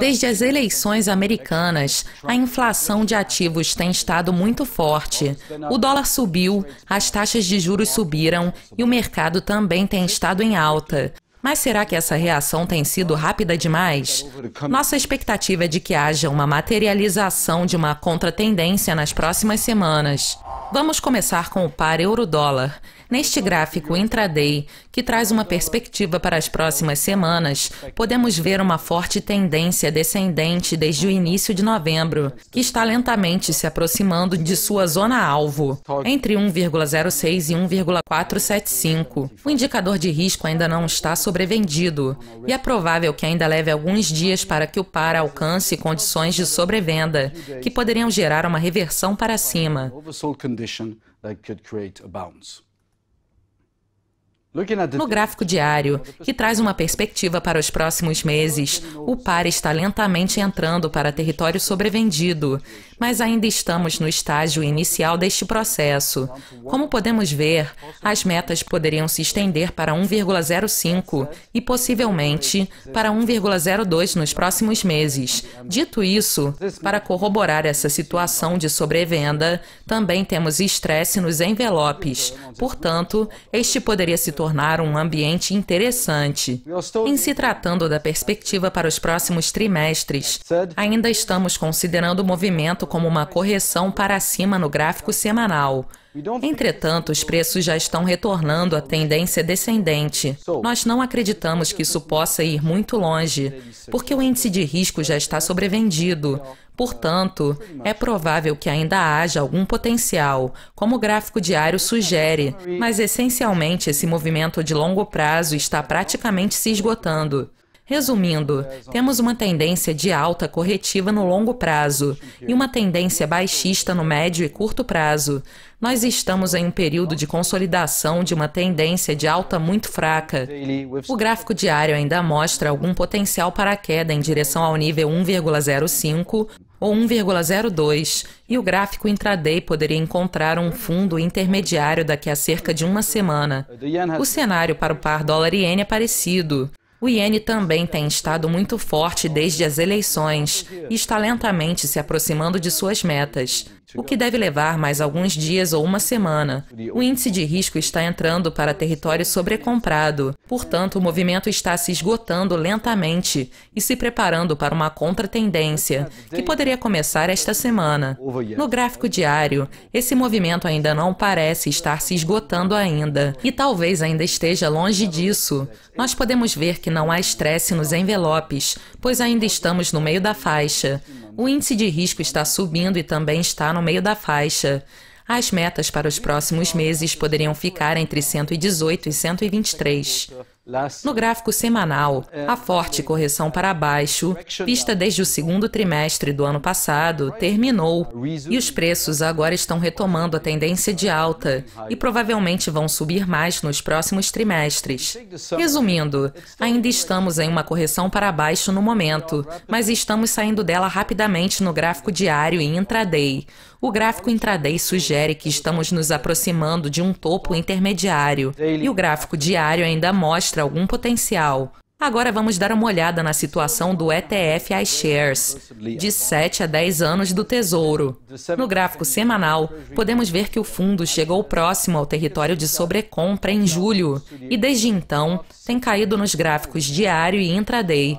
Desde as eleições americanas, a inflação de ativos tem estado muito forte. O dólar subiu, as taxas de juros subiram e o mercado também tem estado em alta. Mas será que essa reação tem sido rápida demais? Nossa expectativa é de que haja uma materialização de uma contratendência nas próximas semanas. Vamos começar com o par euro-dólar. Neste gráfico intraday, que traz uma perspectiva para as próximas semanas, podemos ver uma forte tendência descendente desde o início de novembro, que está lentamente se aproximando de sua zona-alvo, entre 1,06 e 1,475. O indicador de risco ainda não está sobrevendido, e é provável que ainda leve alguns dias para que o par alcance condições de sobrevenda, que poderiam gerar uma reversão para cima. condition that could create a bounce. No gráfico diário, que traz uma perspectiva para os próximos meses, o par está lentamente entrando para território sobrevendido, mas ainda estamos no estágio inicial deste processo. Como podemos ver, as metas poderiam se estender para 1,05 e possivelmente para 1,02 nos próximos meses. Dito isso, para corroborar essa situação de sobrevenda, também temos estresse nos envelopes. Portanto, este poderia se tornar um ambiente interessante. Em se tratando da perspectiva para os próximos trimestres, ainda estamos considerando o movimento como uma correção para cima no gráfico semanal. Entretanto, os preços já estão retornando à tendência descendente. Nós não acreditamos que isso possa ir muito longe, porque o índice de risco já está sobrevendido. Portanto, é provável que ainda haja algum potencial, como o gráfico diário sugere, mas essencialmente esse movimento de longo prazo está praticamente se esgotando. Resumindo, temos uma tendência de alta corretiva no longo prazo e uma tendência baixista no médio e curto prazo. Nós estamos em um período de consolidação de uma tendência de alta muito fraca. O gráfico diário ainda mostra algum potencial para a queda em direção ao nível 1,05 ou 1,02, e o gráfico intraday poderia encontrar um fundo intermediário daqui a cerca de uma semana. O cenário para o par dólar iene é parecido. O iene também tem estado muito forte desde as eleições e está lentamente se aproximando de suas metas o que deve levar mais alguns dias ou uma semana. O índice de risco está entrando para território sobrecomprado, portanto, o movimento está se esgotando lentamente e se preparando para uma contratendência, que poderia começar esta semana. No gráfico diário, esse movimento ainda não parece estar se esgotando ainda, e talvez ainda esteja longe disso. Nós podemos ver que não há estresse nos envelopes, pois ainda estamos no meio da faixa. O índice de risco está subindo e também está no meio da faixa. As metas para os próximos meses poderiam ficar entre 118 e 123. No gráfico semanal, a é. forte correção para baixo, vista desde o segundo trimestre do ano passado, terminou e os preços agora estão retomando a tendência de alta e provavelmente vão subir mais nos próximos trimestres. Resumindo, ainda estamos em uma correção para baixo no momento, mas estamos saindo dela rapidamente no gráfico diário e intraday o gráfico intraday sugere que estamos nos aproximando de um topo intermediário e o gráfico diário ainda mostra algum potencial. Agora vamos dar uma olhada na situação do ETF iShares, de 7 a 10 anos do Tesouro. No gráfico semanal, podemos ver que o fundo chegou próximo ao território de sobrecompra em julho e, desde então, tem caído nos gráficos diário e intraday.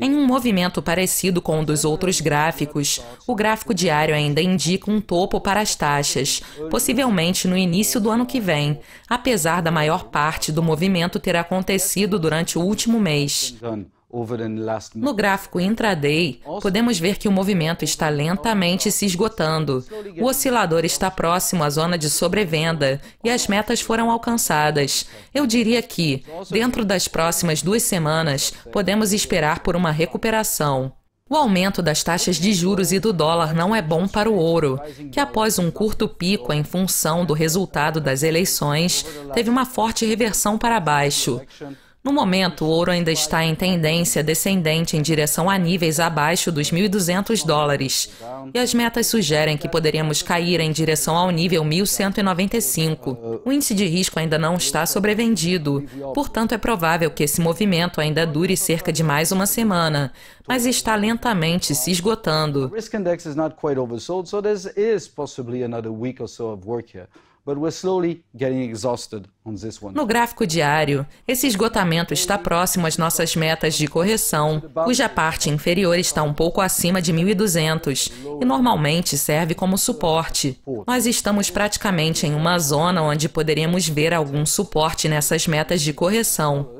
Em um movimento parecido com o um dos outros gráficos, o gráfico diário ainda indica um topo para as taxas, possivelmente no início do ano que vem, apesar da maior parte do movimento ter acontecido durante o último mês. No gráfico intraday, podemos ver que o movimento está lentamente se esgotando. O oscilador está próximo à zona de sobrevenda e as metas foram alcançadas. Eu diria que, dentro das próximas duas semanas, podemos esperar por uma recuperação. O aumento das taxas de juros e do dólar não é bom para o ouro, que após um curto pico em função do resultado das eleições, teve uma forte reversão para baixo. No momento, o ouro ainda está em tendência descendente em direção a níveis abaixo dos 1.200 dólares. E as metas sugerem que poderíamos cair em direção ao nível 1.195. O índice de risco ainda não está sobrevendido, portanto, é provável que esse movimento ainda dure cerca de mais uma semana, mas está lentamente se esgotando. O risco index is not quite oversold, so there is possibly uma semana or so of no gráfico diário, esse esgotamento está próximo às nossas metas de correção, cuja parte inferior está um pouco acima de 1.200 e normalmente serve como suporte. Nós estamos praticamente em uma zona onde poderemos ver algum suporte nessas metas de correção.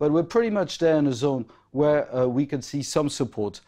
But we're pretty much there in a zone where uh, we could see some support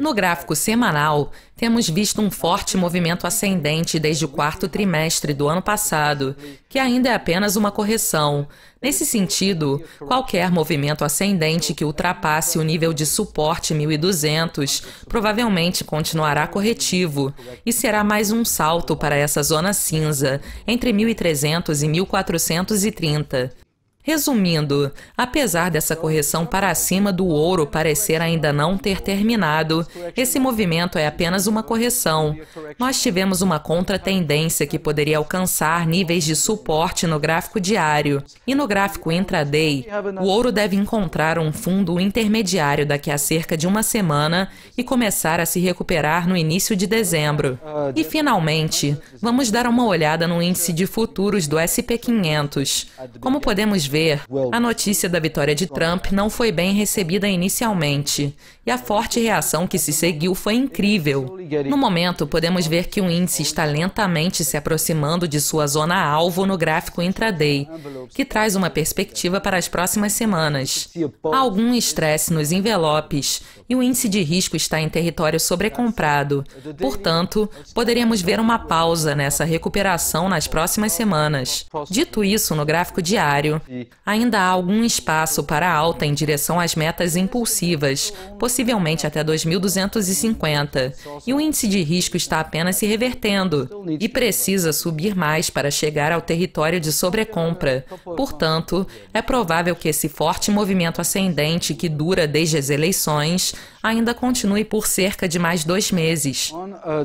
no gráfico semanal, temos visto um forte movimento ascendente desde o quarto trimestre do ano passado, que ainda é apenas uma correção. Nesse sentido, qualquer movimento ascendente que ultrapasse o nível de suporte 1200 provavelmente continuará corretivo e será mais um salto para essa zona cinza, entre 1300 e 1430. Resumindo, apesar dessa correção para cima do ouro parecer ainda não ter terminado, esse movimento é apenas uma correção. Nós tivemos uma contratendência que poderia alcançar níveis de suporte no gráfico diário. E no gráfico intraday, o ouro deve encontrar um fundo intermediário daqui a cerca de uma semana e começar a se recuperar no início de dezembro. E finalmente, vamos dar uma olhada no índice de futuros do SP500. Como podemos ver, ver, a notícia da vitória de Trump não foi bem recebida inicialmente, e a forte reação que se seguiu foi incrível. No momento, podemos ver que o índice está lentamente se aproximando de sua zona alvo no gráfico intraday, que traz uma perspectiva para as próximas semanas. Há algum estresse nos envelopes e o índice de risco está em território sobrecomprado. Portanto, poderíamos ver uma pausa nessa recuperação nas próximas semanas. Dito isso, no gráfico diário, Ainda há algum espaço para alta em direção às metas impulsivas, possivelmente até 2250, e o índice de risco está apenas se revertendo e precisa subir mais para chegar ao território de sobrecompra. Portanto, é provável que esse forte movimento ascendente que dura desde as eleições ainda continue por cerca de mais dois meses.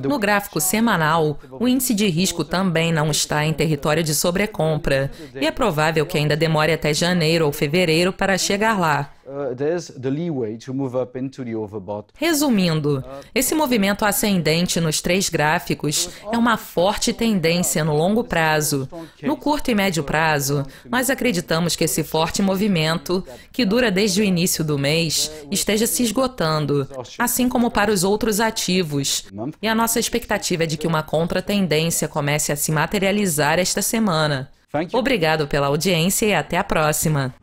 No gráfico semanal, o índice de risco também não está em território de sobrecompra e é provável que ainda demore até janeiro ou fevereiro para chegar lá. Uh, Resumindo, esse movimento ascendente nos três gráficos é uma forte tendência no longo prazo. No curto e médio prazo, nós acreditamos que esse forte movimento, que dura desde o início do mês, esteja se esgotando, assim como para os outros ativos. E a nossa expectativa é de que uma contratendência comece a se materializar esta semana. Obrigado pela audiência e até a próxima.